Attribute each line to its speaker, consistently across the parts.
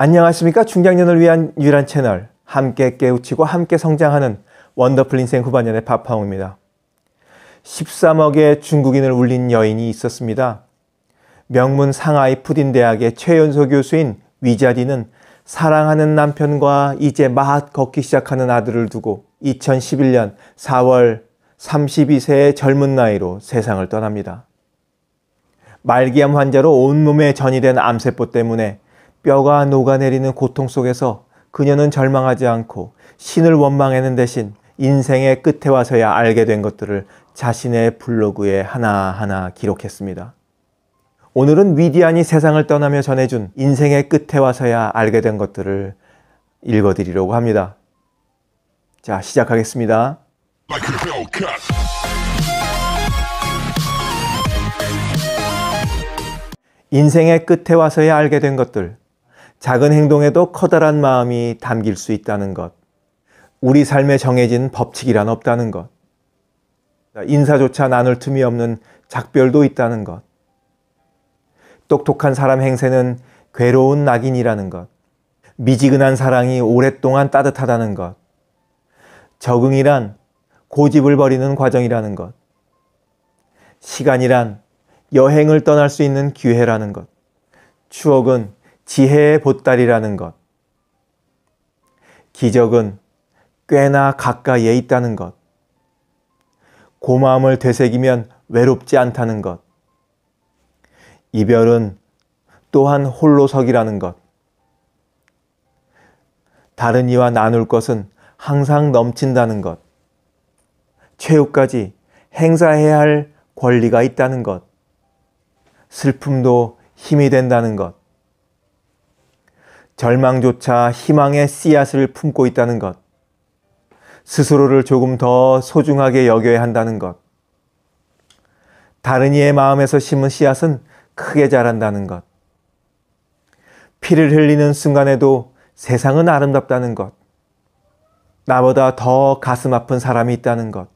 Speaker 1: 안녕하십니까 중장년을 위한 유일한 채널 함께 깨우치고 함께 성장하는 원더풀 인생 후반년의 파파홍입니다. 13억의 중국인을 울린 여인이 있었습니다. 명문 상하이 푸딘 대학의 최연소 교수인 위자디는 사랑하는 남편과 이제 막 걷기 시작하는 아들을 두고 2011년 4월 32세의 젊은 나이로 세상을 떠납니다. 말기암 환자로 온몸에 전이된 암세포 때문에 뼈가 녹아내리는 고통 속에서 그녀는 절망하지 않고 신을 원망하는 대신 인생의 끝에 와서야 알게 된 것들을 자신의 블로그에 하나하나 기록했습니다. 오늘은 위디안이 세상을 떠나며 전해준 인생의 끝에 와서야 알게 된 것들을 읽어드리려고 합니다. 자, 시작하겠습니다. 인생의 끝에 와서야 알게 된 것들. 작은 행동에도 커다란 마음이 담길 수 있다는 것. 우리 삶에 정해진 법칙이란 없다는 것. 인사조차 나눌 틈이 없는 작별도 있다는 것. 똑똑한 사람 행세는 괴로운 낙인이라는 것. 미지근한 사랑이 오랫동안 따뜻하다는 것. 적응이란 고집을 버리는 과정이라는 것. 시간이란 여행을 떠날 수 있는 기회라는 것. 추억은 지혜의 보따리라는 것, 기적은 꽤나 가까이에 있다는 것, 고마움을 되새기면 외롭지 않다는 것, 이별은 또한 홀로석이라는 것, 다른 이와 나눌 것은 항상 넘친다는 것, 최후까지 행사해야 할 권리가 있다는 것, 슬픔도 힘이 된다는 것, 절망조차 희망의 씨앗을 품고 있다는 것, 스스로를 조금 더 소중하게 여겨야 한다는 것, 다른 이의 마음에서 심은 씨앗은 크게 자란다는 것, 피를 흘리는 순간에도 세상은 아름답다는 것, 나보다 더 가슴 아픈 사람이 있다는 것,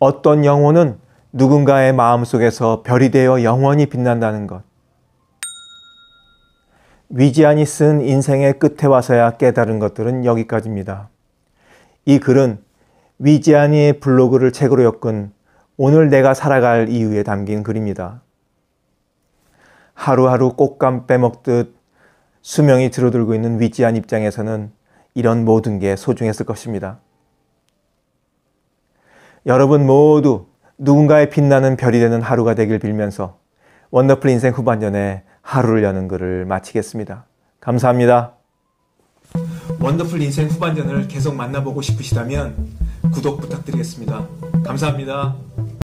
Speaker 1: 어떤 영혼은 누군가의 마음 속에서 별이 되어 영원히 빛난다는 것, 위지안이 쓴 인생의 끝에 와서야 깨달은 것들은 여기까지입니다. 이 글은 위지안이의 블로그를 책으로 엮은 오늘 내가 살아갈 이유에 담긴 글입니다. 하루하루 꽃감 빼먹듯 수명이 들어들고 있는 위지한 입장에서는 이런 모든 게 소중했을 것입니다. 여러분 모두 누군가의 빛나는 별이 되는 하루가 되길 빌면서 원더풀 인생 후반전에 하루를 여는 글을 마치겠습니다. 감사합니다. 원더풀 인생 후반전을 계속 만나보고 싶으시다면 구독 부탁드리겠습니다. 감사합니다.